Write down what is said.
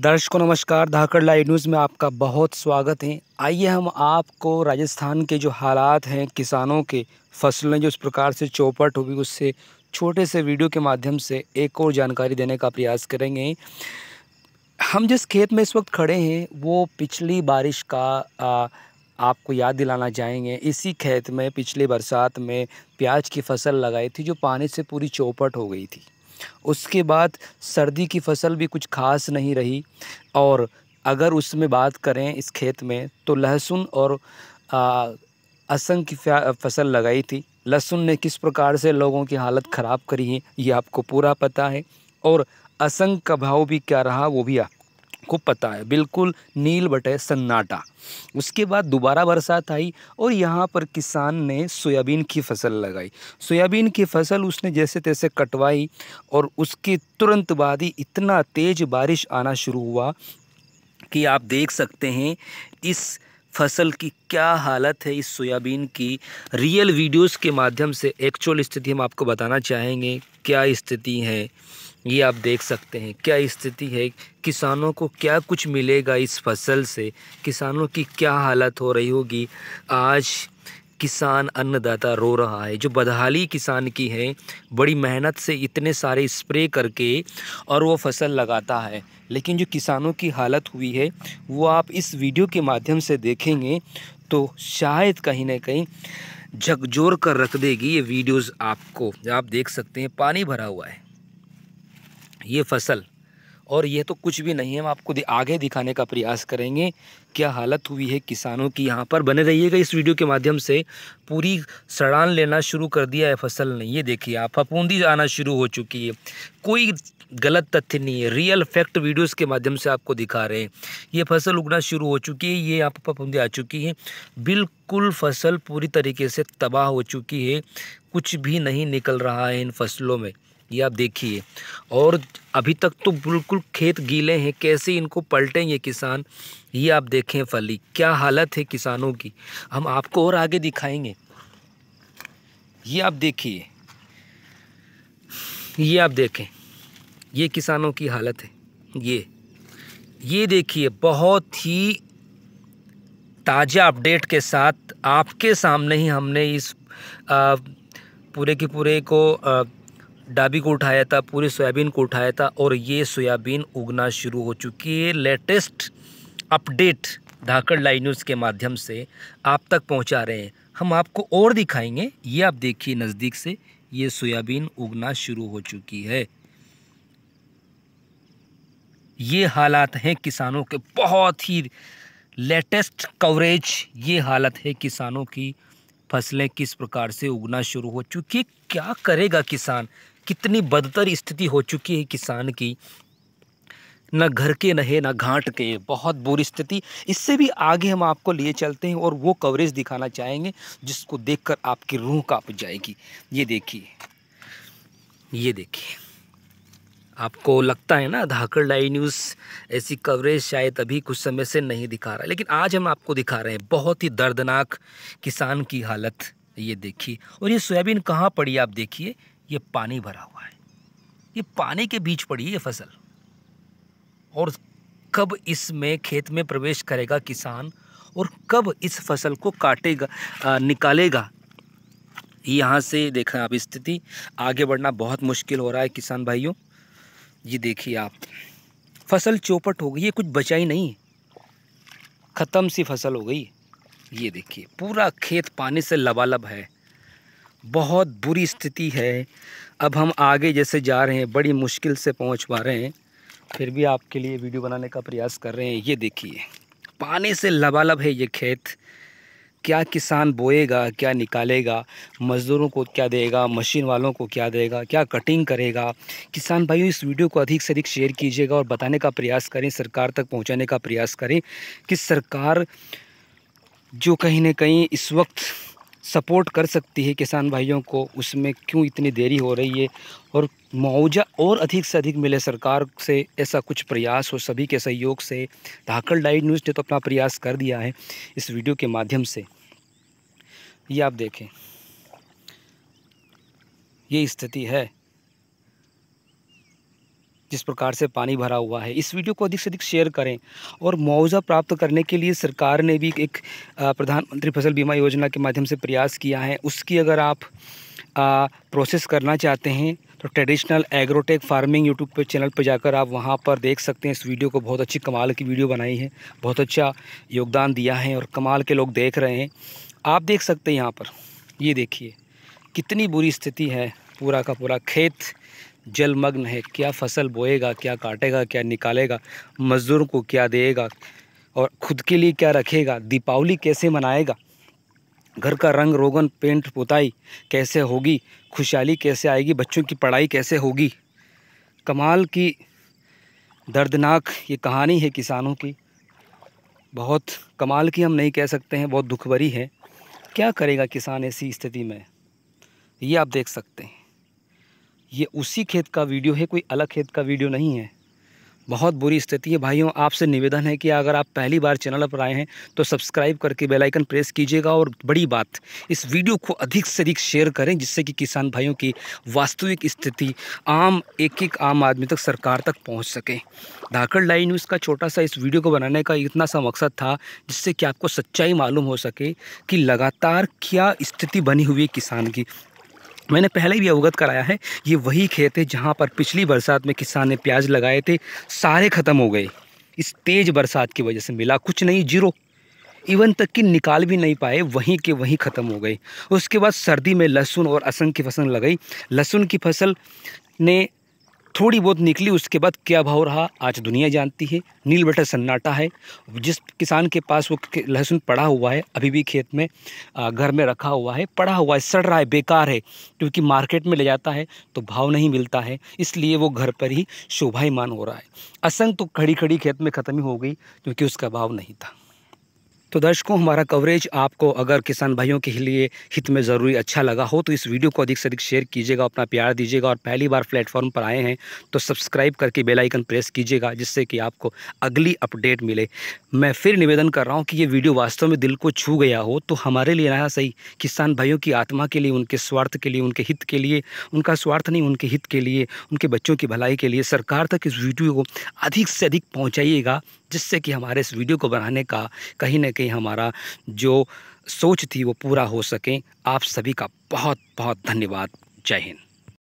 दर्शकों नमस्कार धाकड़ live news में आपका बहुत स्वागत है आइए हम आपको राजस्थान के जो हालात हैं किसानों के फसलें जो इस प्रकार से चौपट हुई उससे छोटे से वीडियो के माध्यम से एक और जानकारी देने का प्रयास करेंगे हम जिस खेत में इस वक्त खड़े हैं वो पिछली बारिश का आ, आपको याद दिलाना चाहेंगे इसी खेत में पिछले बरसात में प्याज की फसल लगाई थी जो पानी से पूरी चौपट हो गई थी उसके बाद सर्दी की फसल भी कुछ खास नहीं रही और अगर उसमें बात करें इस खेत में तो लहसुन और असंग की फसल लगाई थी लहसुन ने किस प्रकार से लोगों की हालत ख़राब करी है ये आपको पूरा पता है और असंग का भाव भी क्या रहा वो भी आपको आपको पता है बिल्कुल नील बटे सन्नाटा उसके बाद दोबारा बरसात आई और यहाँ पर किसान ने सोयाबीन की फसल लगाई सोयाबीन की फसल उसने जैसे तैसे कटवाई और उसके तुरंत बाद ही इतना तेज़ बारिश आना शुरू हुआ कि आप देख सकते हैं इस फसल की क्या हालत है इस सोयाबीन की रियल वीडियोस के माध्यम से एक्चुअल स्थिति हम आपको बताना चाहेंगे क्या स्थिति है ये आप देख सकते हैं क्या स्थिति है किसानों को क्या कुछ मिलेगा इस फसल से किसानों की क्या हालत हो रही होगी आज किसान अन्नदाता रो रहा है जो बदहाली किसान की है बड़ी मेहनत से इतने सारे स्प्रे करके और वो फसल लगाता है लेकिन जो किसानों की हालत हुई है वो आप इस वीडियो के माध्यम से देखेंगे तो शायद कहीं ना कहीं झकझोर कर रख देगी ये वीडियोस आपको आप देख सकते हैं पानी भरा हुआ है ये फसल और ये तो कुछ भी नहीं है हम आपको आगे दिखाने का प्रयास करेंगे क्या हालत हुई है किसानों की यहाँ पर बने रहिएगा इस वीडियो के माध्यम से पूरी सड़ान लेना शुरू कर दिया है फसल ने ये देखिए आप फपूंदी आना शुरू हो चुकी है कोई गलत तथ्य नहीं है रियल फैक्ट वीडियोस के माध्यम से आपको दिखा रहे हैं ये फसल उगना शुरू हो चुकी है ये यहाँ पर फपूंदी आ चुकी है बिल्कुल फसल पूरी तरीके से तबाह हो चुकी है कुछ भी नहीं निकल रहा है इन फसलों में ये आप देखिए और अभी तक तो बिल्कुल खेत गीले हैं कैसे इनको पलटें ये किसान ये आप देखें फली क्या हालत है किसानों की हम आपको और आगे दिखाएंगे ये आप देखिए ये आप देखें ये किसानों की हालत है ये ये देखिए बहुत ही ताज़ा अपडेट के साथ आपके सामने ही हमने इस आ, पूरे के पूरे को आ, डाबी को उठाया था पूरे सोयाबीन को उठाया था और ये सोयाबीन उगना शुरू हो चुकी है latest update Dhakad live news के माध्यम से आप तक पहुंचा रहे हैं हम आपको और दिखाएंगे ये आप देखिए नज़दीक से ये सोयाबीन उगना शुरू हो चुकी है ये हालात हैं किसानों के बहुत ही लेटेस्ट कवरेज ये हालत है किसानों की फसलें किस प्रकार से उगना शुरू हो चुकी है क्या करेगा किसान कितनी बदतर स्थिति हो चुकी है किसान की न घर के नहे ना न घाट के बहुत बुरी स्थिति इससे भी आगे हम आपको लिए चलते हैं और वो कवरेज दिखाना चाहेंगे जिसको देखकर आपकी रूह काँप जाएगी ये देखिए ये देखिए आपको लगता है ना धाकड़ लाइव न्यूज़ ऐसी कवरेज शायद अभी कुछ समय से नहीं दिखा रहा है लेकिन आज हम आपको दिखा रहे हैं बहुत ही दर्दनाक किसान की हालत ये देखिए और ये सोयाबीन कहाँ पड़ी आप देखिए ये पानी भरा हुआ है ये पानी के बीच पड़ी है ये फसल और कब इसमें खेत में प्रवेश करेगा किसान और कब इस फसल को काटेगा आ, निकालेगा यहाँ से देखें आप स्थिति आगे बढ़ना बहुत मुश्किल हो रहा है किसान भाइयों ये देखिए आप फसल चौपट हो गई है कुछ बचा ही नहीं ख़त्म सी फसल हो गई ये देखिए पूरा खेत पानी से लबालब है बहुत बुरी स्थिति है अब हम आगे जैसे जा रहे हैं बड़ी मुश्किल से पहुंच पा रहे हैं फिर भी आपके लिए वीडियो बनाने का प्रयास कर रहे हैं ये देखिए पानी से लबालब है ये खेत क्या किसान बोएगा क्या निकालेगा मज़दूरों को क्या देगा मशीन वालों को क्या देगा क्या कटिंग करेगा किसान भाइयों इस वीडियो को अधिक से अधिक शेयर कीजिएगा और बताने का प्रयास करें सरकार तक पहुंचाने का प्रयास करें कि सरकार जो कहीं ना कहीं इस वक्त सपोर्ट कर सकती है किसान भाइयों को उसमें क्यों इतनी देरी हो रही है और मुआवजा और अधिक से अधिक मिले सरकार से ऐसा कुछ प्रयास हो सभी के सहयोग से धाकड़ डाइट न्यूज़ ने तो अपना प्रयास कर दिया है इस वीडियो के माध्यम से ये आप देखें ये स्थिति है जिस प्रकार से पानी भरा हुआ है इस वीडियो को अधिक से अधिक शेयर करें और मुआवजा प्राप्त करने के लिए सरकार ने भी एक प्रधानमंत्री फसल बीमा योजना के माध्यम से प्रयास किया है उसकी अगर आप आ, प्रोसेस करना चाहते हैं तो ट्रेडिशनल एग्रोटेक फार्मिंग यूट्यूब पर चैनल पर जाकर आप वहाँ पर देख सकते हैं इस वीडियो को बहुत अच्छी कमाल की वीडियो बनाई है बहुत अच्छा योगदान दिया है और कमाल के लोग देख रहे हैं आप देख सकते हैं यहाँ पर ये देखिए कितनी बुरी स्थिति है पूरा का पूरा खेत जलमग्न है क्या फसल बोएगा क्या काटेगा क्या निकालेगा मज़दूरों को क्या देगा और खुद के लिए क्या रखेगा दीपावली कैसे मनाएगा घर का रंग रोगन पेंट पोताई कैसे होगी खुशहाली कैसे आएगी बच्चों की पढ़ाई कैसे होगी कमाल की दर्दनाक ये कहानी है किसानों की बहुत कमाल की हम नहीं कह सकते हैं बहुत दुख भरी है क्या करेगा किसान ऐसी स्थिति में ये आप देख सकते हैं ये उसी खेत का वीडियो है कोई अलग खेत का वीडियो नहीं है बहुत बुरी स्थिति है भाइयों आपसे निवेदन है कि अगर आप पहली बार चैनल पर आए हैं तो सब्सक्राइब करके बेल आइकन प्रेस कीजिएगा और बड़ी बात इस वीडियो को अधिक से अधिक शेयर करें जिससे कि किसान भाइयों की वास्तविक स्थिति आम एक एक आम आदमी तक सरकार तक पहुंच सके धाकड़ लाइन न्यूज़ का छोटा सा इस वीडियो को बनाने का इतना सा मकसद था जिससे कि आपको सच्चाई मालूम हो सके कि लगातार क्या स्थिति बनी हुई है किसान की मैंने पहले भी अवगत कराया है ये वही खेत है जहाँ पर पिछली बरसात में किसान ने प्याज लगाए थे सारे ख़त्म हो गए इस तेज़ बरसात की वजह से मिला कुछ नहीं जीरो इवन तक कि निकाल भी नहीं पाए वहीं के वहीं ख़त्म हो गए उसके बाद सर्दी में लहसुन और असंग की फसल लगाई लहसुन की फसल ने थोड़ी बहुत निकली उसके बाद क्या भाव रहा आज दुनिया जानती है नील बटर सन्नाटा है जिस किसान के पास वो लहसुन पड़ा हुआ है अभी भी खेत में घर में रखा हुआ है पड़ा हुआ है सड़ रहा है बेकार है क्योंकि मार्केट में ले जाता है तो भाव नहीं मिलता है इसलिए वो घर पर ही शोभामान हो रहा है असंग तो खड़ी खड़ी खेत में ख़त्म ही हो गई क्योंकि उसका भाव नहीं था तो दर्शकों हमारा कवरेज आपको अगर किसान भाइयों के लिए हित में ज़रूरी अच्छा लगा हो तो इस वीडियो को अधिक से अधिक शेयर कीजिएगा अपना प्यार दीजिएगा और पहली बार प्लेटफॉर्म पर आए हैं तो सब्सक्राइब करके बेल आइकन प्रेस कीजिएगा जिससे कि आपको अगली अपडेट मिले मैं फिर निवेदन कर रहा हूँ कि ये वीडियो वास्तव में दिल को छू गया हो तो हमारे लिए रहा सही किसान भाइयों की आत्मा के लिए उनके स्वार्थ के लिए उनके हित के लिए उनका स्वार्थ नहीं उनके हित के लिए उनके बच्चों की भलाई के लिए सरकार तक इस वीडियो को अधिक से अधिक पहुँचाइएगा जिससे कि हमारे इस वीडियो को बनाने का कहीं ना कहीं हमारा जो सोच थी वो पूरा हो सके आप सभी का बहुत बहुत धन्यवाद जय हिंद